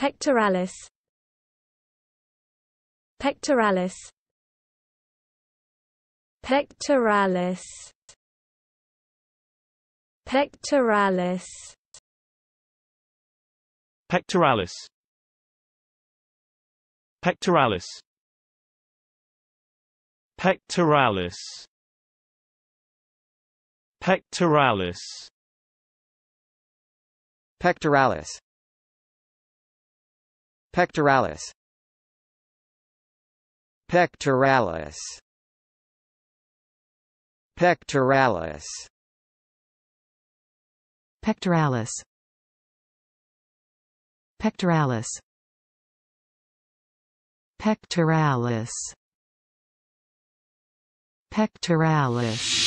pectoralis pectoralis pectoralis pectoralis pectoralis pectoralis pectoralis pectoralis pectoralis Pectoralis Pectoralis Pectoralis Pectoralis Pectoralis Pectoralis Pectoralis